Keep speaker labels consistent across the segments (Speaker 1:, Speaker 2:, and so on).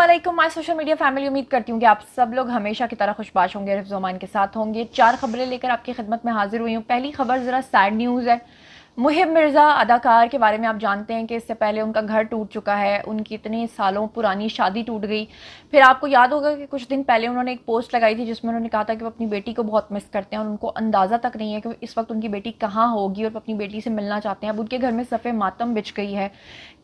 Speaker 1: Aslam my social media family उम्मीद करती हूँ कि आप सब लोग हमेशा की तरह खुशबाश होंगे रिफ्जमान के साथ होंगे चार खबरें लेकर आपकी खिदमत में हाजिर हुई हूँ पहली खबर ज़रा सैड न्यूज़ है मुहिब मिर्ज़ा अदाकार के बारे में आप जानते हैं कि इससे पहले उनका घर टूट चुका है उनकी इतने सालों पुरानी शादी टूट गई फिर आपको याद होगा कि कुछ दिन पहले उन्होंने एक पोस्ट लगाई थी जिसमें उन्होंने कहा था कि वो अपनी बेटी को बहुत मिस करते हैं और उनको अंदाज़ा तक नहीं है कि इस वक्त उनकी बेटी कहाँ होगी और अपनी बेटी से मिलना चाहते हैं अब उनके घर में सफ़े मातम बिछ गई है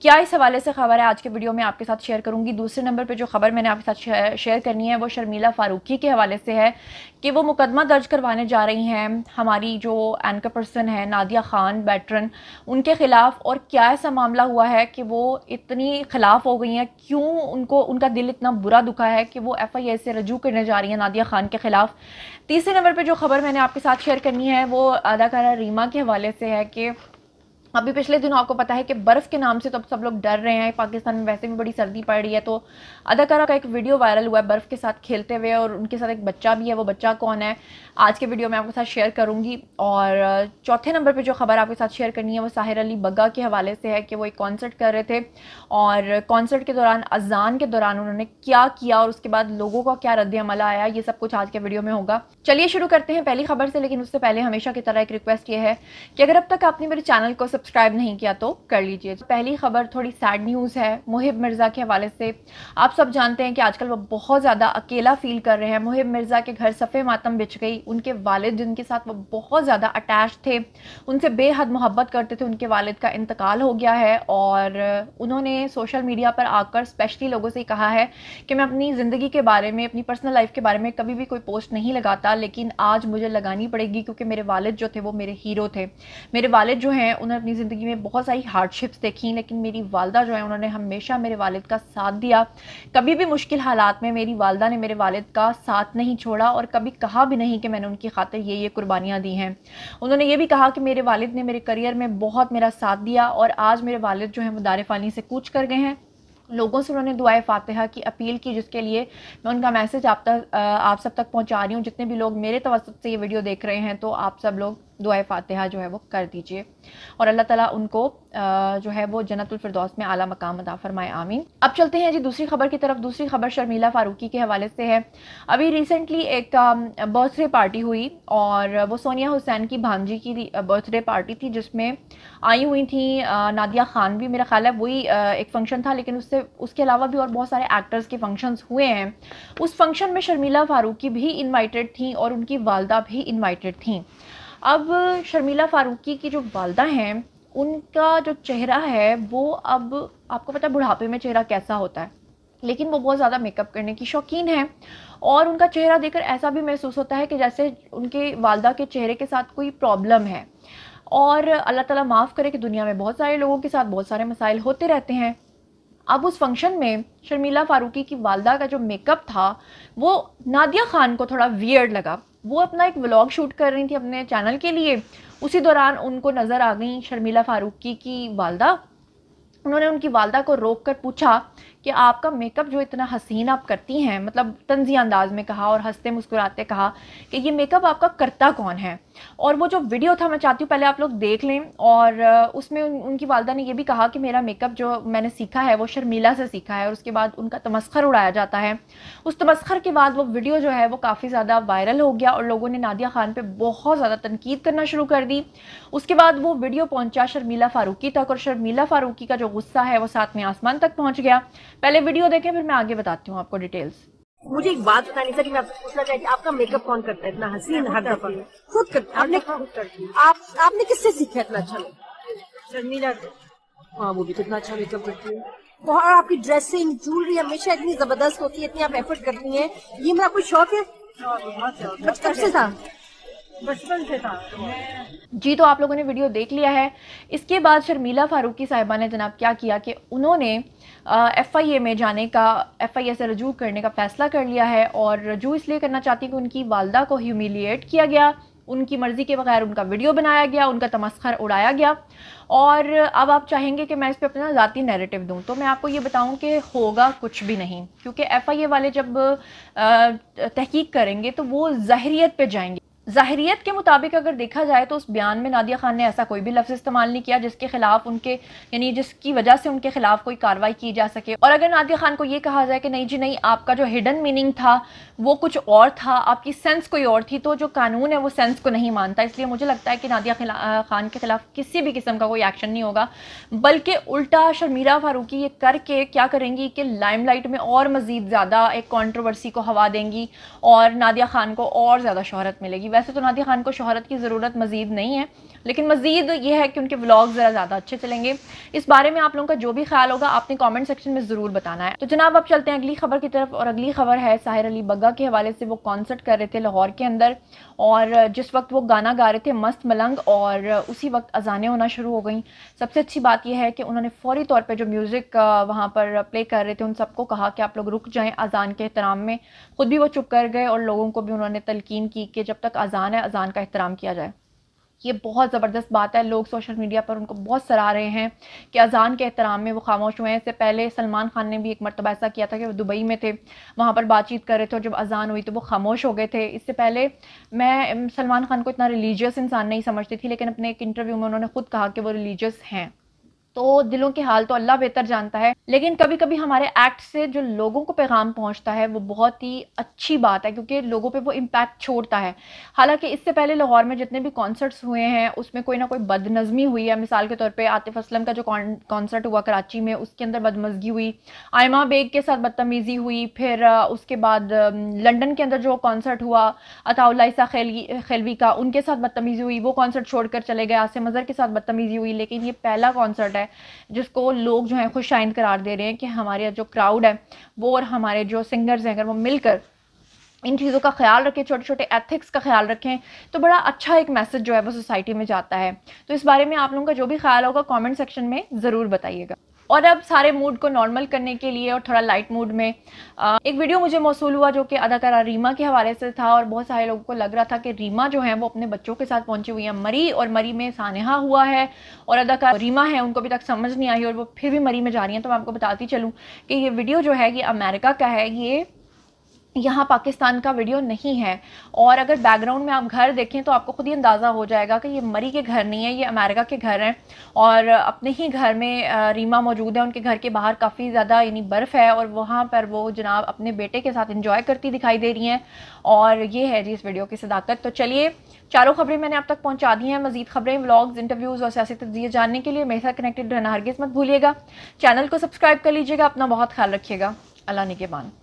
Speaker 1: क्या इस हवाले से खबर है आज के वीडियो में आपके साथ शेयर करूंगी दूसरे नंबर पर जो खबर मैंने आपके साथ शेयर करनी है वो शर्मिला फारूकी के हवाले से है कि वो मुकदमा दर्ज करवाने जा रही हैं हमारी जो एंकर पर्सन है नादिया ख़ान बैटरन उनके ख़िलाफ़ और क्या ऐसा मामला हुआ है कि वो इतनी ख़िलाफ़ हो गई हैं क्यों उनको उनका दिल इतना बुरा दुखा है कि वो एफ़ आई से रजू करने जा रही हैं नादिया ख़ान के ख़िलाफ़ तीसरे नंबर पर जो खबर मैंने आपके साथ शेयर करनी है वो अदाकारा रीमा के हवाले से है कि अभी पिछले दिनों आपको पता है कि बर्फ़ के नाम से तो अब सब लोग डर रहे हैं पाकिस्तान में वैसे भी बड़ी सर्दी पड़ रही है तो अदाकारा का एक वीडियो वायरल हुआ है बर्फ़ के साथ खेलते हुए और उनके साथ एक बच्चा भी है वो बच्चा कौन है आज के वीडियो में आपके साथ शेयर करूँगी और चौथे नंबर पर जो खबर आपके साथ शेयर करनी है वो साहिर अली बग्गा के हवाले से है कि वो एक कॉन्सर्ट कर रहे थे और कॉन्सर्ट के दौरान अजान के दौरान उन्होंने क्या किया और उसके बाद लोगों का क्या रद्द अमल आया ये सब कुछ आज के वीडियो में होगा चलिए शुरू करते हैं पहली खबर से लेकिन उससे पहले हमेशा की तरह एक रिक्वेस्ट ये है कि अगर अब तक आपने मेरे चैनल को सब्सक्राइब नहीं किया तो कर लीजिए तो पहली खबर थोड़ी सैड न्यूज़ है मुहिब मिर्ज़ा के हवाले से आप सब जानते हैं कि आजकल वो बहुत ज़्यादा अकेला फ़ील कर रहे हैं मुहिब मिर्ज़ा के घर सफ़े मातम बिछ गई उनके वालद जिनके साथ वो बहुत ज़्यादा अटैच थे उनसे बेहद मोहब्बत करते थे उनके वालद का इंतकाल हो गया है और उन्होंने सोशल मीडिया पर आकर स्पेशली लोगों से कहा है कि मैं अपनी ज़िंदगी के बारे में अपनी पर्सनल लाइफ के बारे में कभी भी कोई पोस्ट नहीं लगाता लेकिन आज मुझे लगानी पड़ेगी क्योंकि मेरे वालद जो थे वो मेरे हीरो थे मेरे वालद जो हैं उन्होंने अपनी ज़िंदगी में बहुत सारी हार्डशिप्स देखी लेकिन मेरी वालदा जो है उन्होंने हमेशा मेरे वालद का साथ दिया कभी भी मुश्किल हालात में मेरी वालदा ने मेरे वालद का साथ नहीं छोड़ा और कभी कहा भी नहीं कि मैंने उनकी खातिर ये ये कुर्बानियाँ दी हैं उन्होंने ये भी कहा कि मेरे वालद ने मेरे करियर में बहुत मेरा साथ दिया और आज मेरे वालद जो है दार फ़ानी से कूच कर गए हैं लोगों से उन्होंने दुआ फ़ातहा की अपील की जिसके लिए मैं उनका मैसेज आप तक आप सब तक पहुंचा रही हूं जितने भी लोग मेरे तवसत से ये वीडियो देख रहे हैं तो आप सब लोग दुआ फातहा जो है वो कर दीजिए और अल्लाह ताला उनको जो है वो जन्नतफरदौस में आला मकाम अदा फरमाए आमीन अब चलते हैं जी दूसरी खबर की तरफ दूसरी खबर शर्मीला फ़ारूकी के हवाले से है अभी रिसेंटली एक बर्थडे पार्टी हुई और वो सोनिया हुसैन की भांजी की बर्थडे पार्टी थी जिसमें आई हुई थी नादिया ख़ान भी मेरा ख्याल है वही एक फ़ंक्शन था लेकिन उससे उसके अलावा भी और बहुत सारे एक्टर्स के फंक्शन हुए हैं उस फंक्शन में शर्मीला फ़ारूकी भी इन्वाइटेड थी और उनकी वालदा भी इन्वाइटेड थी अब शर्मीला फारूकी की जो वालदा हैं उनका जो चेहरा है वो अब आपको पता है बुढ़ापे में चेहरा कैसा होता है लेकिन वो बहुत ज़्यादा मेकअप करने की शौकीन है और उनका चेहरा देखकर ऐसा भी महसूस होता है कि जैसे उनके वालदा के चेहरे के साथ कोई प्रॉब्लम है और अल्लाह ताला माफ़ करे कि दुनिया में बहुत सारे लोगों के साथ बहुत सारे मसाइल होते रहते हैं अब उस फंक्शन में शर्मीला फारूकी की वालदा का जो मेकअप था वो नादिया ख़ान को थोड़ा वियर्ड लगा वो अपना एक व्लॉग शूट कर रही थी अपने चैनल के लिए उसी दौरान उनको नज़र आ गई शर्मिला फ़ारूकी की वालदा उन्होंने उनकी वालदा को रोक कर पूछा कि आपका मेकअप जो इतना हसीन आप करती हैं मतलब तंजी अंदाज में कहा और हंसते मुस्कुराते कहा कि ये मेकअप आपका करता कौन है और वो जो वीडियो था मैं चाहती हूँ पहले आप लोग देख लें और उसमें उन, उनकी वालदा ने यह भी कहा कि मेरा मेकअप जो मैंने सीखा है वो शर्मिला से सीखा है और उसके बाद उनका तमस्खर उड़ाया जाता है उस तमस्खर के बाद वो वीडियो जो है वो काफ़ी ज़्यादा वायरल हो गया और लोगों ने नादिया खान पर बहुत ज़्यादा तनकीद करना शुरू कर दी उसके बाद वो वीडियो पहुँचा शर्मीला फ़ारूकी तक और शर्मिला फ़ारूकी का जो गुस्सा है वो साथ में आसमान तक पहुँच गया पहले वीडियो देखें फिर मैं आगे बताती हूँ आपको डिटेल्स मुझे एक बात बतानी सर मैं पूछना चाहिए आपका मेकअप कौन करता है इतना हसीन हर दफा खुद करती आपने आप आपने किससे सीखा इतना अच्छा शर्मिला हाँ वो भी कितना अच्छा मेकअप करती है और आपकी ड्रेसिंग ज्वेलरी हमेशा इतनी जबरदस्त होती है इतनी आप एफर्ट करती हैं ये मेरा कोई हाँ, शौक है बचपन से था बचपन से था जी तो आप लोगों ने वीडियो देख लिया है इसके बाद शर्मीला फारूकी साहिबा ने जनाब क्या किया कि उन्होंने एफ़ आई ए में जाने का एफ़ आई ए से रजू करने का फ़ैसला कर लिया है और रजू इसलिए करना चाहती है कि उनकी वालदा को ह्यूमिलिएट किया गया उनकी मर्ज़ी के बगैर उनका वीडियो बनाया गया उनका तमस्खर उड़ाया गया और अब आप चाहेंगे कि मैं इस पर अपना ज़ाती नैरेटिव दूँ तो मैं आपको ये बताऊँ कि होगा कुछ भी नहीं क्योंकि एफ़ आई ए वाले जब तहकीक करेंगे तो वो ज़हरीत पर जाएंगे ज़ाहरीत के मुताबिक अगर देखा जाए तो उस बयान में नादिया खान ने ऐसा कोई भी लफ्ज़ इस्तेमाल नहीं किया जिसके खिलाफ उनके यानी जिसकी वजह से उनके खिलाफ कोई कार्रवाई की जा सके और अगर नादिया खान को ये कहा जाए कि नहीं जी नहीं आपका जो हिडन मीनिंग था वो कुछ और था आपकी सेंस कोई और थी तो जो कानून है वो सेंस को नहीं मानता इसलिए मुझे लगता है कि नादिया खान के खिलाफ किसी भी किस्म का कोई एक्शन नहीं होगा बल्कि उल्टा शर्मीरा फारूकी ये करके क्या करेंगी कि लाइट में और मज़ीद ज़्यादा एक कॉन्ट्रोवर्सी को हवा देंगी और नादिया खान को और ज़्यादा शहरत मिलेगी वैसे तो नादिया खान को शहरत की ज़रूरत मज़ीद नहीं है लेकिन मज़ीद ये है कि उनके व्लॉग ज़रा ज़्यादा अच्छे चलेंगे इस बारे में आप लोगों का जो भी ख्याल होगा आपने कॉमेंट सेक्शन में ज़रूर बताना है तो जनाब अब चलते हैं अगली खबर की तरफ और अगली खबर है साहिर अली बग्गा के हवाले से वो कॉन्सर्ट कर रहे थे लाहौर के अंदर और जिस वक्त वो गाना गा रहे थे मस्त मलंग और उसी वक्त अजानें होना शुरू हो गई सबसे अच्छी बात यह है कि उन्होंने फौरी तौर पर जो म्यूज़िक वहाँ पर प्ले कर रहे थे उन सबको कहा कि आप लोग रुक जाएँ अजान के एहतराम में ख़ुद भी वो चुप कर गए और लोगों को भी उन्होंने तलकिन की कि जब तक अज़ान है अज़ान का एहतराम किया जाए ये बहुत ज़बरदस्त बात है लोग सोशल मीडिया पर उनको बहुत सराह रहे हैं कि अज़ान के एहतराम में वो खामोश हुए हैं इससे पहले सलमान खान ने भी एक मरतबा ऐसा किया था कि वो दुबई में थे वहाँ पर बातचीत कर रहे थे और जब अज़ान हुई तो वो खामोश हो गए थे इससे पहले मैं सलमान खान को इतना रिलीजियस इंसान नहीं समझती थी लेकिन अपने एक इंटरव्यू में उन्होंने खुद कहा कि वो रिलीजियस हैं तो दिलों के हाल तो अल्लाह बेहतर जानता है लेकिन कभी कभी हमारे एक्ट से जो लोगों को पैगाम पहुंचता है वो बहुत ही अच्छी बात है क्योंकि लोगों पे वो इम्पैक्ट छोड़ता है हालांकि इससे पहले लाहौर में जितने भी कॉन्सर्ट्स हुए हैं उसमें कोई ना कोई बदनज़मी हुई है मिसाल के तौर पे आतिफ असलम का जो कॉन्सर्ट हुआ कराची में उसके अंदर बदमजगी हुई आयमा बेग के साथ बदतमीज़ी हुई फिर उसके बाद लंडन के अंदर जो कॉन्सर्ट हुआ अताउल्लासा खेलवी का उनके साथ बदतमीज़ी हुई वो कॉन्सर्ट छोड़ चले गए आसिम अजहर के साथ बदतमीज़ी हुई लेकिन ये पहला कॉन्सर्ट है जिसको लोग जो है खुशाइन शाइन करार दे रहे हैं कि हमारे जो क्राउड है वो और हमारे जो सिंगर्स हैं अगर वो मिलकर इन चीज़ों का ख्याल रखें छोटे छोटे एथिक्स का ख्याल रखें तो बड़ा अच्छा एक मैसेज जो है वो सोसाइटी में जाता है तो इस बारे में आप लोगों का जो भी ख्याल होगा कमेंट सेक्शन में ज़रूर बताइएगा और अब सारे मूड को नॉर्मल करने के लिए और थोड़ा लाइट मूड में एक वीडियो मुझे मौसू हुआ जो कि अदाकारा रीमा के हवाले से था और बहुत सारे लोगों को लग रहा था कि रीमा जो है वो अपने बच्चों के साथ पहुंची हुई है मरी और मरी में सानहा हुआ है और अदाकार रीमा है उनको अभी तक समझ नहीं आई और वो फिर भी मरी में जा रही हैं तो मैं आपको बताती चलूँ कि ये वीडियो जो है ये अमेरिका का है ये यहाँ पाकिस्तान का वीडियो नहीं है और अगर बैकग्राउंड में आप घर देखें तो आपको खुद ही अंदाज़ा हो जाएगा कि ये मरी के घर नहीं है ये अमेरिका के घर हैं और अपने ही घर में रीमा मौजूद है उनके घर के बाहर काफ़ी ज़्यादा यानी बर्फ़ है और वहाँ पर वो जनाब अपने बेटे के साथ इंजॉय करती दिखाई दे रही हैं और ये है जी इस वीडियो की सदाकत तो चलिए चारों खबरें मैंने अब तक पहुँचा दी हैं मजीद खबरें ब्लॉग्स इंटरव्यूज़ और सियासी तजिए जानने के लिए मेरे साथ कनेक्टेड रहना हरगिज़ मत भूलिएगा चैनल को सब्सक्राइब कर लीजिएगा अपना बहुत ख्याल रखिएगा अल्लाह निगेबान